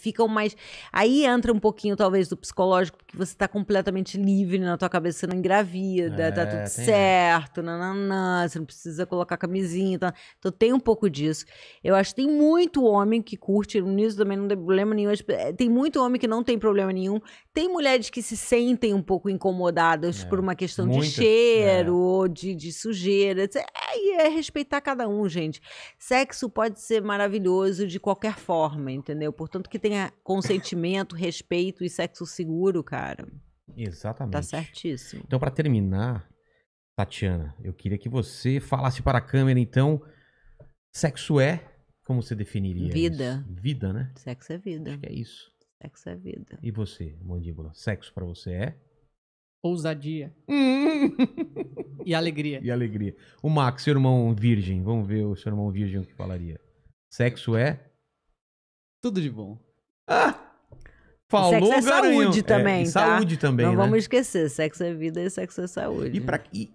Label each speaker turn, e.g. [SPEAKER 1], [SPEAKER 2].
[SPEAKER 1] ficam mais. Aí entra um pouquinho, talvez, do psicológico, porque você tá completamente livre na tua cabeça, você não engravida, tá é, tá tudo certo, nananã, você não precisa colocar camisinha. Tá... Então tem um pouco disso. Eu acho que tem muito homem que curte, nisso também não tem problema nenhum. Eh, tem muito homem que não tem problema nenhum. Tem mulheres que se sentem um pouco incomodadas é, por uma questão de é. cheiro, é. ou de, de sujeira. Etc aí é respeitar cada um, gente. Sexo pode ser maravilhoso de qualquer forma, entendeu? Portanto, que tenha consentimento, respeito e sexo seguro, cara. Tá
[SPEAKER 2] Exatamente. Tá
[SPEAKER 1] certíssimo.
[SPEAKER 2] Então, para terminar, Tatiana, eu queria que você falasse para a câmera, então, sexo é, como você definiria Vida. Isso? Vida, né?
[SPEAKER 1] Sexo é vida.
[SPEAKER 2] Acho que é isso. Sexo é vida. E você, mandíbula, sexo para você é? ousadia hum. e alegria. E alegria. O Max, seu irmão virgem, vamos ver o seu irmão virgem o que falaria. Sexo é? Tudo de bom. Ah! Falou sexo é garanhão. saúde também, é, tá? Saúde também, Não né? vamos
[SPEAKER 1] esquecer, sexo é
[SPEAKER 2] vida e sexo é saúde. E, pra, e,